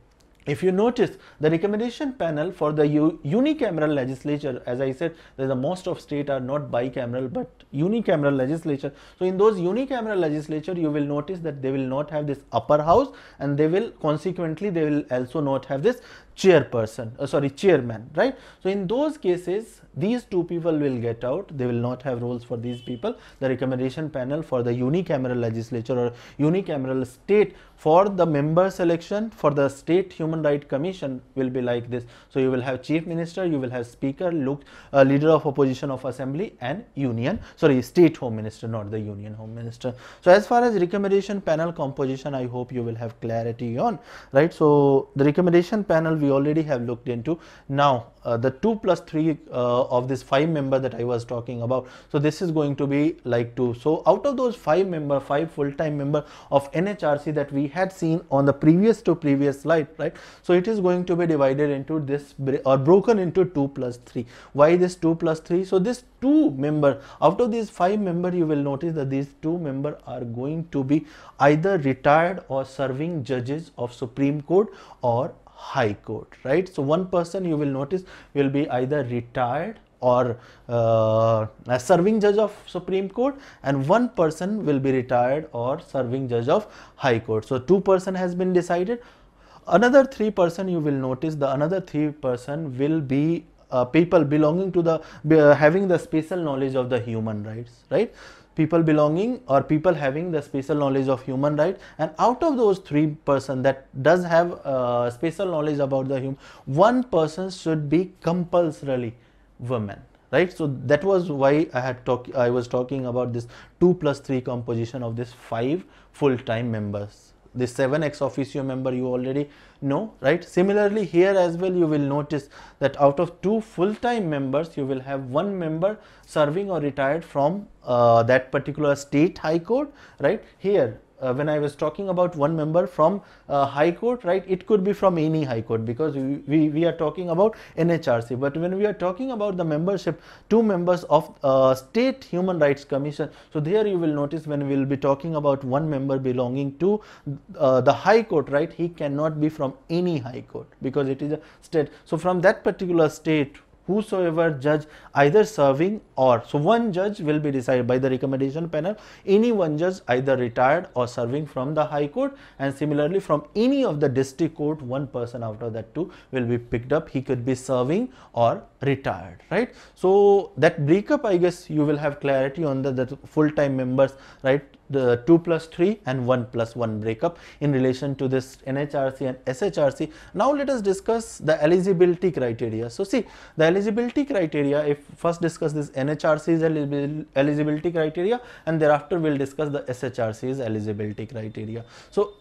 Speaker 1: if you notice the recommendation panel for the unicameral legislature as I said the most of state are not bicameral but unicameral legislature. So, in those unicameral legislature you will notice that they will not have this upper house and they will consequently they will also not have this chairperson uh, sorry chairman right. So, in those cases these two people will get out they will not have roles for these people the recommendation panel for the unicameral legislature or unicameral state for the member selection for the state human Human Rights Commission will be like this. So you will have chief minister, you will have speaker, look, uh, leader of opposition of assembly and union, sorry state home minister not the union home minister. So as far as recommendation panel composition I hope you will have clarity on right. So the recommendation panel we already have looked into now uh, the 2 plus 3 uh, of this 5 member that I was talking about. So this is going to be like 2. So out of those 5 member 5 full time member of NHRC that we had seen on the previous to previous slide right so it is going to be divided into this or broken into 2 plus 3. Why this 2 plus 3? So this 2 member out of these 5 member you will notice that these 2 member are going to be either retired or serving judges of Supreme Court or High Court, right? So one person you will notice will be either retired or uh, a serving judge of Supreme Court and one person will be retired or serving judge of High Court. So two person has been decided another 3 person you will notice the another 3 person will be uh, people belonging to the uh, having the special knowledge of the human rights right people belonging or people having the special knowledge of human rights and out of those three person that does have uh, knowledge about the human one person should be compulsorily woman right so that was why i had talk i was talking about this 2 plus 3 composition of this five full time members this 7 ex officio member you already know right similarly here as well you will notice that out of two full-time members you will have one member serving or retired from uh, that particular state high court right here uh, when I was talking about one member from uh, High Court, right, it could be from any High Court because we, we, we, are talking about NHRC. But when we are talking about the membership, two members of uh, State Human Rights Commission, so there you will notice when we will be talking about one member belonging to uh, the High Court, right, he cannot be from any High Court because it is a state. So from that particular state, whosoever judge either serving or so one judge will be decided by the recommendation panel any one judge either retired or serving from the high court and similarly from any of the district court one person out of that two will be picked up he could be serving or retired right so that breakup i guess you will have clarity on the, the full-time members right the 2 plus 3 and 1 plus 1 breakup in relation to this NHRC and SHRC. Now let us discuss the eligibility criteria. So see the eligibility criteria if first discuss this NHRC's eligibility criteria and thereafter we will discuss the SHRC's eligibility criteria. So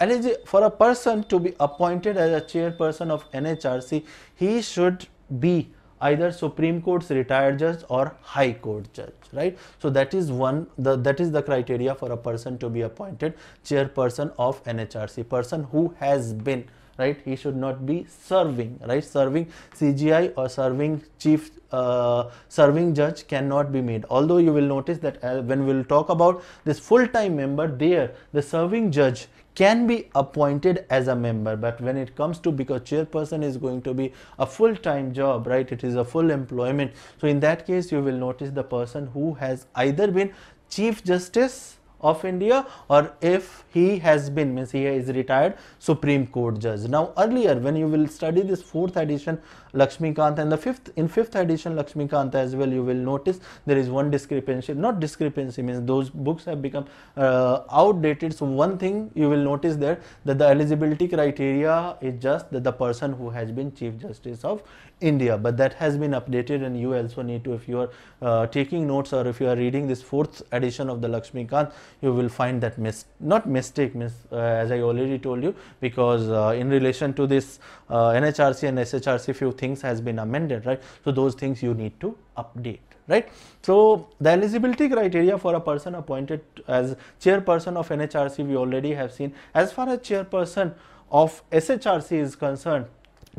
Speaker 1: for a person to be appointed as a chairperson of NHRC he should be either Supreme Court's retired judge or High Court judge, right? So that is one, the, that is the criteria for a person to be appointed chairperson of NHRC, person who has been, right? He should not be serving, right? Serving CGI or serving chief, uh, serving judge cannot be made. Although you will notice that uh, when we will talk about this full-time member there, the serving judge can be appointed as a member but when it comes to because chairperson is going to be a full-time job right it is a full employment so in that case you will notice the person who has either been chief justice of India or if he has been means he is retired Supreme Court judge. Now earlier when you will study this fourth edition Lakshmikant and the fifth in fifth edition Lakshmi Kanta as well you will notice there is one discrepancy not discrepancy means those books have become uh, outdated. So one thing you will notice there that the eligibility criteria is just that the person who has been Chief Justice of India, but that has been updated and you also need to, if you are uh, taking notes or if you are reading this fourth edition of the Lakshmi Khan, you will find that mis not mistake, uh, as I already told you, because uh, in relation to this uh, NHRC and SHRC few things has been amended, right. So, those things you need to update right. So, the eligibility criteria for a person appointed as chairperson of NHRC we already have seen as far as chairperson of SHRC is concerned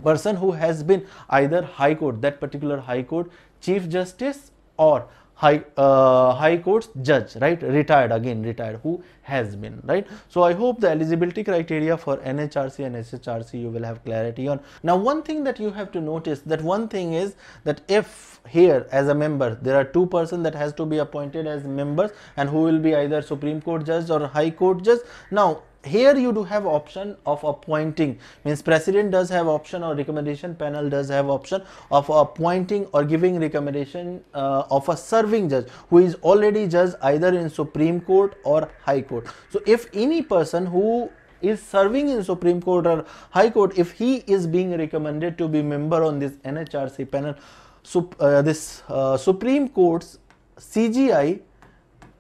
Speaker 1: person who has been either high court that particular high court chief justice or high uh, high courts judge right retired again retired who has been right so i hope the eligibility criteria for nhrc and SHRC you will have clarity on now one thing that you have to notice that one thing is that if here as a member there are two person that has to be appointed as members and who will be either supreme court judge or high court judge now here you do have option of appointing means president does have option or recommendation panel does have option of appointing or giving recommendation uh, of a serving judge who is already judge either in supreme court or high court so if any person who is serving in supreme court or high court if he is being recommended to be member on this nhrc panel uh, this uh, supreme court's cgi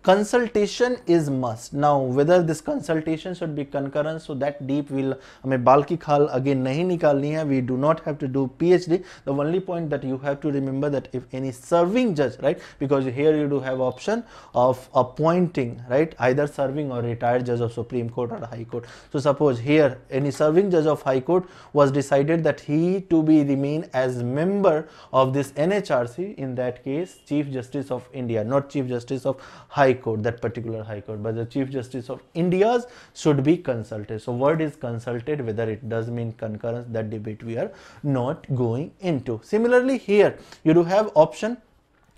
Speaker 1: consultation is must now whether this consultation should be concurrent so that deep will I mean, की खाल again नहीं निकालनी है we do not have to do PhD the only point that you have to remember that if any serving judge right because here you do have option of appointing right either serving or retired judge of Supreme Court or High Court so suppose here any serving judge of High Court was decided that he to be remain as member of this NHRC in that case Chief Justice of India not Chief Justice of High court, that particular high court, but the Chief Justice of India's should be consulted. So word is consulted, whether it does mean concurrence, that debate we are not going into. Similarly here, you do have option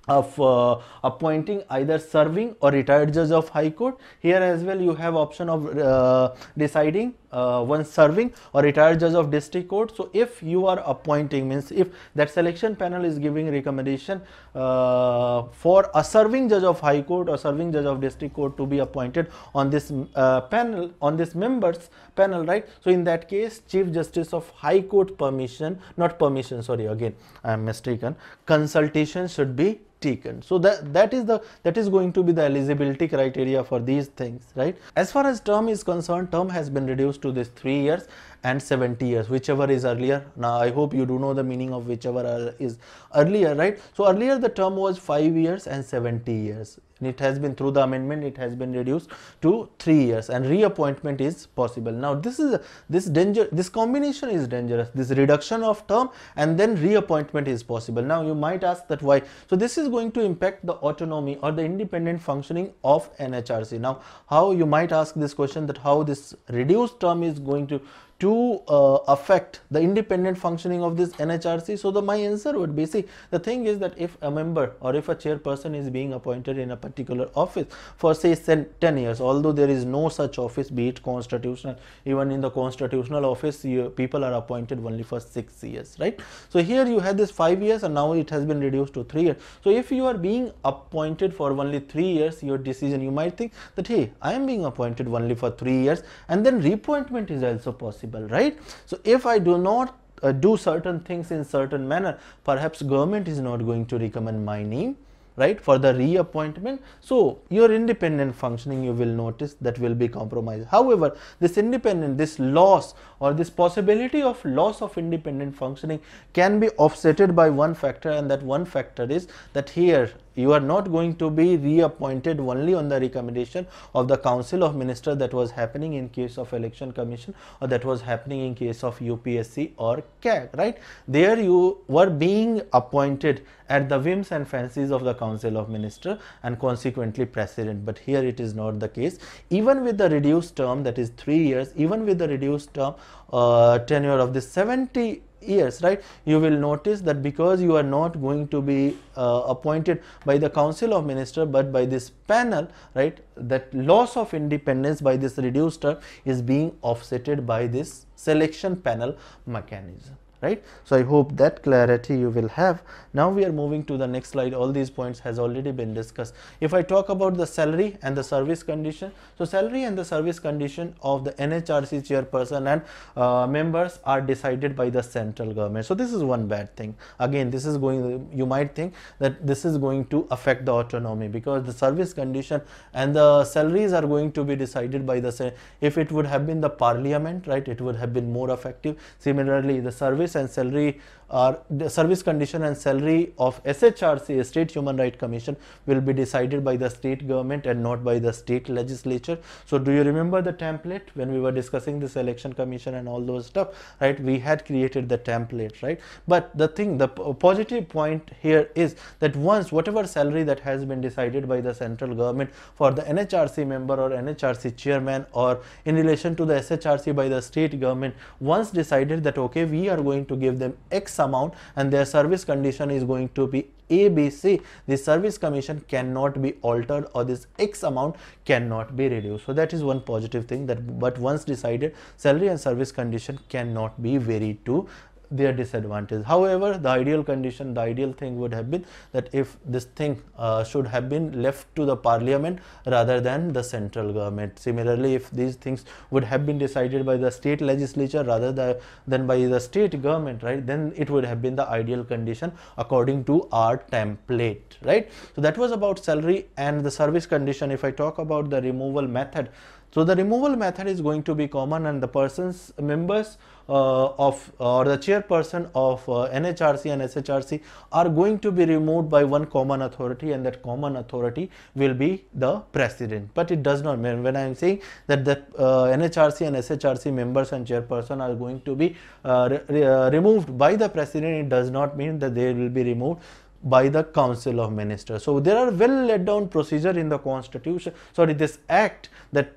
Speaker 1: of uh, appointing either serving or retired judge of high court here as well you have option of uh, deciding uh, one serving or retired judge of district court so if you are appointing means if that selection panel is giving recommendation uh, for a serving judge of high court or serving judge of district court to be appointed on this uh, panel on this members panel right so in that case chief justice of high court permission not permission sorry again i am mistaken consultation should be taken. So that that is the that is going to be the eligibility criteria for these things, right? As far as term is concerned, term has been reduced to this 3 years and 70 years whichever is earlier now i hope you do know the meaning of whichever is earlier right so earlier the term was 5 years and 70 years it has been through the amendment it has been reduced to three years and reappointment is possible now this is this danger this combination is dangerous this reduction of term and then reappointment is possible now you might ask that why so this is going to impact the autonomy or the independent functioning of nhrc now how you might ask this question that how this reduced term is going to to uh, affect the independent functioning of this NHRC? So the my answer would be, see, the thing is that if a member or if a chairperson is being appointed in a particular office for say 10 years, although there is no such office, be it constitutional, even in the constitutional office, you, people are appointed only for 6 years, right? So here you had this 5 years and now it has been reduced to 3 years. So if you are being appointed for only 3 years, your decision, you might think that, hey, I am being appointed only for 3 years and then reappointment is also possible possible right so if i do not uh, do certain things in certain manner perhaps government is not going to recommend my name right for the reappointment so your independent functioning you will notice that will be compromised however this independent this loss or this possibility of loss of independent functioning can be offsetted by one factor and that one factor is that here you are not going to be reappointed only on the recommendation of the Council of minister that was happening in case of Election Commission or that was happening in case of UPSC or CAG, right? There you were being appointed at the whims and fancies of the Council of minister and consequently President, but here it is not the case. Even with the reduced term that is 3 years, even with the reduced term uh, tenure of the 70 years right you will notice that because you are not going to be uh, appointed by the council of minister but by this panel right that loss of independence by this reduced term is being offsetted by this selection panel mechanism right. So, I hope that clarity you will have. Now, we are moving to the next slide all these points has already been discussed. If I talk about the salary and the service condition. So, salary and the service condition of the NHRC chairperson and uh, members are decided by the central government. So, this is one bad thing again this is going you might think that this is going to affect the autonomy because the service condition and the salaries are going to be decided by the if it would have been the parliament right it would have been more effective. Similarly, the service and salary or the service condition and salary of SHRC, State Human Rights Commission will be decided by the state government and not by the state legislature. So do you remember the template when we were discussing this election commission and all those stuff, right? We had created the template, right? But the thing, the positive point here is that once whatever salary that has been decided by the central government for the NHRC member or NHRC chairman or in relation to the SHRC by the state government, once decided that okay, we are going to give them X amount and their service condition is going to be ABC, the service commission cannot be altered or this X amount cannot be reduced. So that is one positive thing that but once decided salary and service condition cannot be varied to their disadvantage. However, the ideal condition, the ideal thing would have been that if this thing uh, should have been left to the parliament rather than the central government. Similarly, if these things would have been decided by the state legislature rather the, than by the state government, right, then it would have been the ideal condition according to our template, right. So, that was about salary and the service condition. If I talk about the removal method, so the removal method is going to be common and the person's members uh, of uh, or the chairperson of uh, NHRC and SHRC are going to be removed by one common authority and that common authority will be the president. But it does not mean when I am saying that the NHRC and SHRC members and chairperson are going to be re removed by the president, it does not mean that they will be removed by the Council of Ministers. So there are well laid down procedure in the constitution, sorry, this act that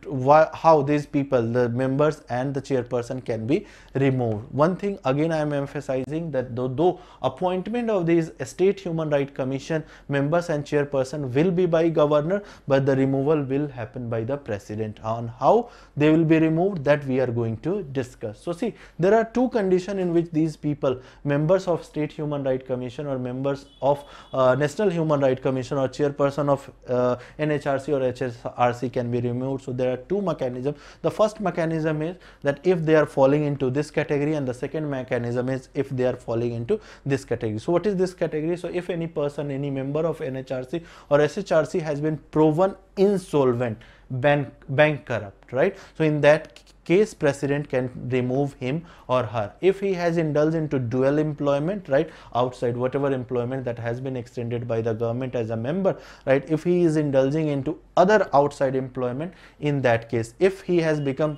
Speaker 1: how these people, the members and the chairperson can be removed. One thing again I am emphasizing that though, though appointment of these state human right commission members and chairperson will be by governor, but the removal will happen by the president. On how they will be removed that we are going to discuss. So see, there are two conditions in which these people, members of state human right commission or members of of uh, National Human Rights Commission or chairperson of uh, NHRC or HSRC can be removed. So there are two mechanisms. The first mechanism is that if they are falling into this category and the second mechanism is if they are falling into this category. So what is this category? So if any person, any member of NHRC or SHRC has been proven insolvent, bank, bankrupt, right? So in that case president can remove him or her if he has indulged into dual employment right outside whatever employment that has been extended by the government as a member right if he is indulging into other outside employment in that case if he has become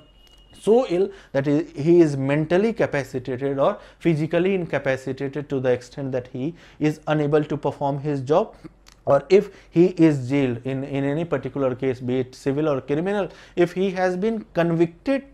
Speaker 1: so ill that he is mentally capacitated or physically incapacitated to the extent that he is unable to perform his job or if he is jailed in, in any particular case be it civil or criminal if he has been convicted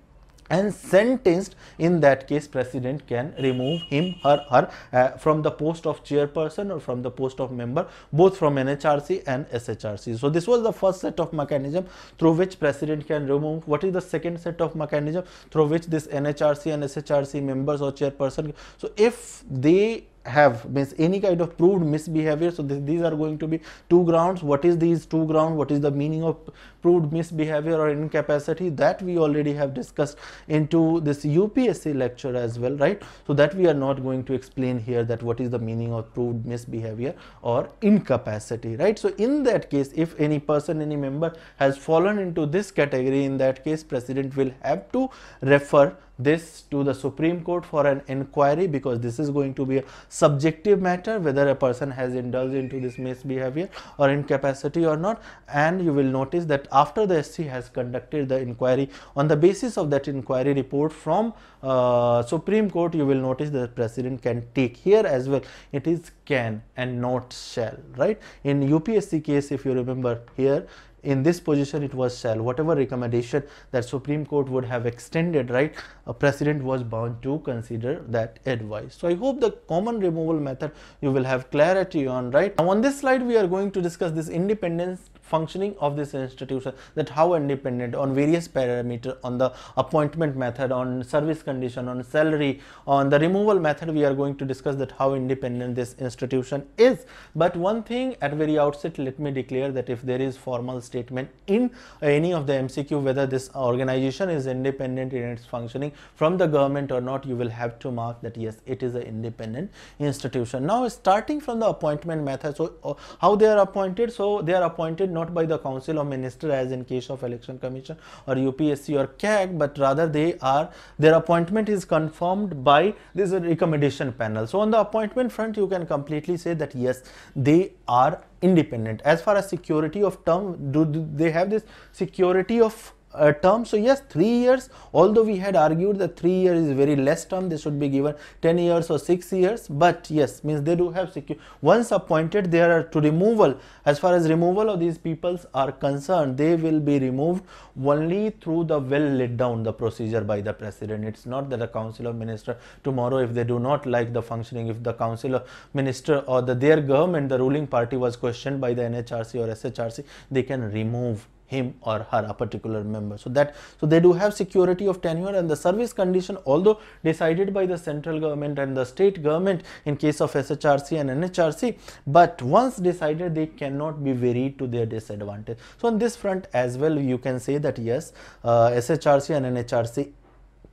Speaker 1: and sentenced in that case president can remove him her her uh, from the post of chairperson or from the post of member both from NHRC and SHRC. So this was the first set of mechanism through which president can remove what is the second set of mechanism through which this NHRC and SHRC members or chairperson so if they have means any kind of proved misbehavior so th these are going to be two grounds what is these two ground what is the meaning of proved misbehavior or incapacity that we already have discussed into this UPSC lecture as well right so that we are not going to explain here that what is the meaning of proved misbehavior or incapacity right so in that case if any person any member has fallen into this category in that case president will have to refer this to the Supreme Court for an inquiry because this is going to be a subjective matter whether a person has indulged into this misbehavior or incapacity or not and you will notice that after the SC has conducted the inquiry on the basis of that inquiry report from uh, Supreme Court you will notice that the president can take here as well it is can and not shall right in UPSC case if you remember here in this position it was cell. whatever recommendation that supreme court would have extended right a president was bound to consider that advice so i hope the common removal method you will have clarity on right now on this slide we are going to discuss this independence functioning of this institution that how independent on various parameter on the appointment method on service condition on salary on the removal method we are going to discuss that how independent this institution is but one thing at very outset let me declare that if there is formal statement in any of the mcq whether this organization is independent in its functioning from the government or not you will have to mark that yes it is an independent institution now starting from the appointment method so uh, how they are appointed so they are appointed not not by the council or minister as in case of election commission or UPSC or CAG but rather they are their appointment is confirmed by this recommendation panel. So on the appointment front you can completely say that yes they are independent. As far as security of term do they have this security of uh, term. So yes, three years, although we had argued that three years is very less term, they should be given 10 years or six years, but yes, means they do have secure. Once appointed, they are to removal. As far as removal of these peoples are concerned, they will be removed only through the well laid down the procedure by the president. It's not that the council of minister tomorrow, if they do not like the functioning, if the council of minister or the, their government, the ruling party was questioned by the NHRC or SHRC, they can remove him or her a particular member so that so they do have security of tenure and the service condition although decided by the central government and the state government in case of SHRC and NHRC but once decided they cannot be varied to their disadvantage so on this front as well you can say that yes uh, SHRC and NHRC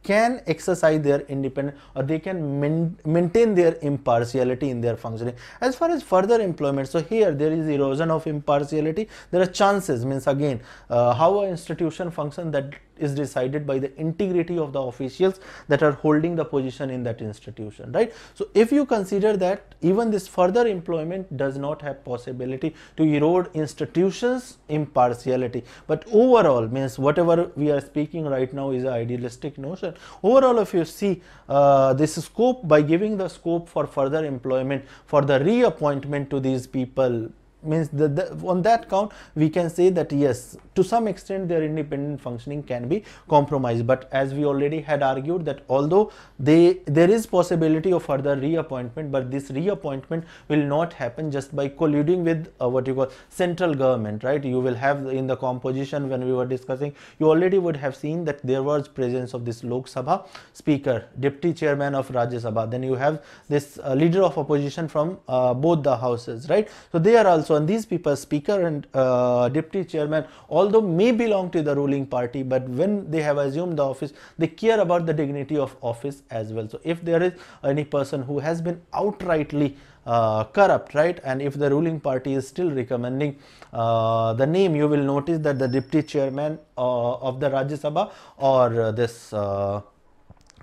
Speaker 1: can exercise their independence or they can maintain their impartiality in their functioning. As far as further employment, so here there is erosion of impartiality, there are chances means again uh, how an institution function that is decided by the integrity of the officials that are holding the position in that institution right so if you consider that even this further employment does not have possibility to erode institutions impartiality but overall means whatever we are speaking right now is an idealistic notion overall if you see uh, this scope by giving the scope for further employment for the reappointment to these people means the, the, on that count we can say that yes to some extent their independent functioning can be compromised but as we already had argued that although they there is possibility of further reappointment but this reappointment will not happen just by colluding with uh, what you call central government right you will have in the composition when we were discussing you already would have seen that there was presence of this Lok Sabha speaker deputy chairman of Rajya Sabha then you have this uh, leader of opposition from uh, both the houses right so they are also also on these people speaker and uh, deputy chairman although may belong to the ruling party but when they have assumed the office they care about the dignity of office as well so if there is any person who has been outrightly uh, corrupt right and if the ruling party is still recommending uh, the name you will notice that the deputy chairman uh, of the Rajya Sabha or this uh,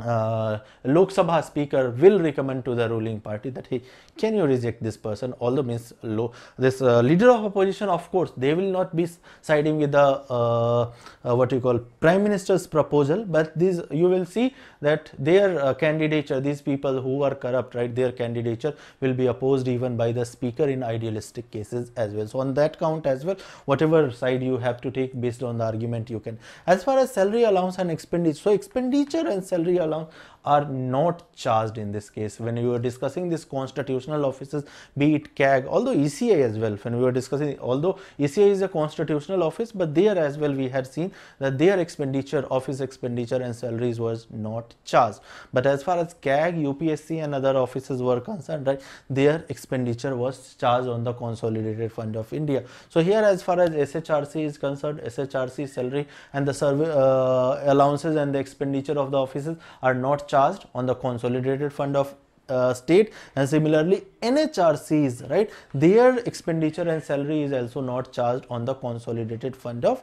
Speaker 1: uh, Lok Sabha speaker will recommend to the ruling party that he can you reject this person although means low this uh, leader of opposition of course they will not be siding with the uh, uh, what you call prime minister's proposal but this you will see that their uh, candidature these people who are corrupt right their candidature will be opposed even by the speaker in idealistic cases as well so on that count as well whatever side you have to take based on the argument you can as far as salary allowance and expenditure so expenditure and salary along are not charged in this case. When you are discussing these constitutional offices, be it CAG, although ECI as well, when we were discussing, although ECI is a constitutional office, but there as well we had seen that their expenditure, office expenditure and salaries was not charged. But as far as CAG, UPSC and other offices were concerned, right, their expenditure was charged on the Consolidated Fund of India. So here as far as SHRC is concerned, SHRC salary and the uh, allowances and the expenditure of the offices are not charged charged on the consolidated fund of uh, state and similarly NHRCs right their expenditure and salary is also not charged on the consolidated fund of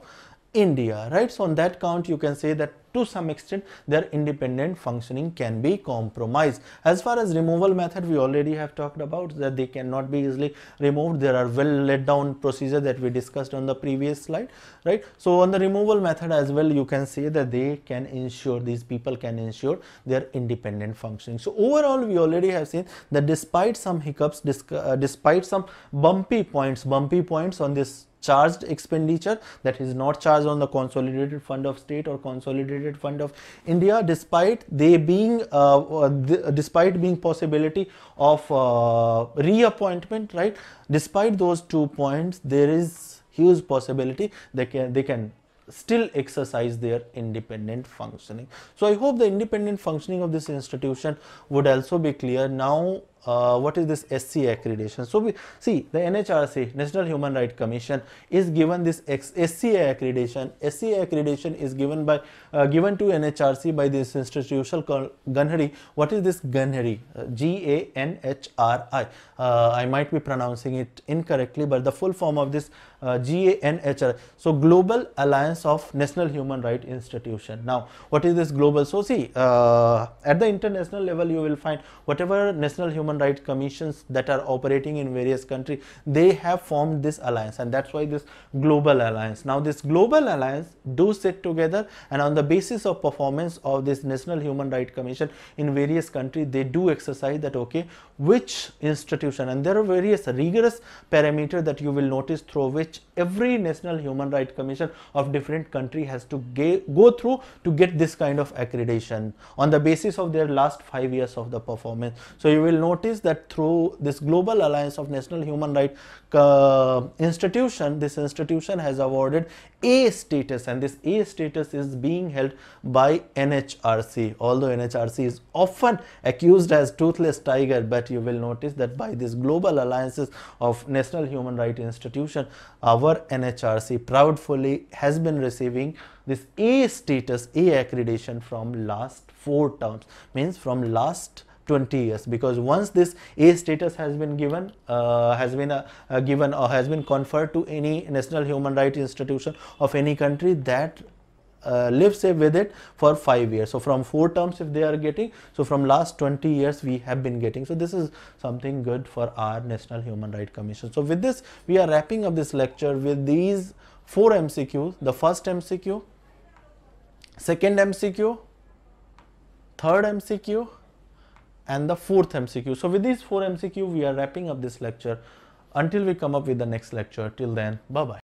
Speaker 1: India, right? So on that count, you can say that to some extent their independent functioning can be compromised. As far as removal method, we already have talked about that they cannot be easily removed. There are well laid down procedure that we discussed on the previous slide, right? So on the removal method as well, you can say that they can ensure, these people can ensure their independent functioning. So overall, we already have seen that despite some hiccups, uh, despite some bumpy points, bumpy points on this charged expenditure that is not charged on the consolidated fund of state or consolidated fund of India despite they being uh, uh, th despite being possibility of uh, reappointment right despite those two points there is huge possibility they can they can still exercise their independent functioning. So, I hope the independent functioning of this institution would also be clear. Now, uh, what is this SC accreditation? So we see the NHRC, National Human Rights Commission, is given this SCA accreditation. SCA accreditation is given by uh, given to NHRC by this institution called Gunhari. What is this Gunhari? Uh, G A N H R I. Uh, I might be pronouncing it incorrectly, but the full form of this uh, G A N H R. So Global Alliance of National Human Rights Institution. Now, what is this global? So see, uh, at the international level, you will find whatever national human human rights commissions that are operating in various countries they have formed this alliance and that's why this global alliance now this global alliance do sit together and on the basis of performance of this national human rights commission in various countries they do exercise that okay which institution and there are various rigorous parameters that you will notice through which every national human rights commission of different country has to go through to get this kind of accreditation on the basis of their last five years of the performance so you will note notice that through this Global Alliance of National Human Rights uh, Institution, this institution has awarded A status and this A status is being held by NHRC. Although NHRC is often accused as toothless tiger, but you will notice that by this Global Alliances of National Human Rights Institution, our NHRC proudly has been receiving this A status, A accreditation from last four terms, means from last 20 years because once this A status has been given, uh, has been uh, uh, given or has been conferred to any national human rights institution of any country that uh, lives with it for 5 years. So, from 4 terms if they are getting, so from last 20 years we have been getting. So, this is something good for our National Human Rights Commission. So, with this we are wrapping up this lecture with these 4 MCQs, the first MCQ, second MCQ, third MCQ, and the fourth MCQ. So with these four MCQ, we are wrapping up this lecture. Until we come up with the next lecture, till then, bye-bye.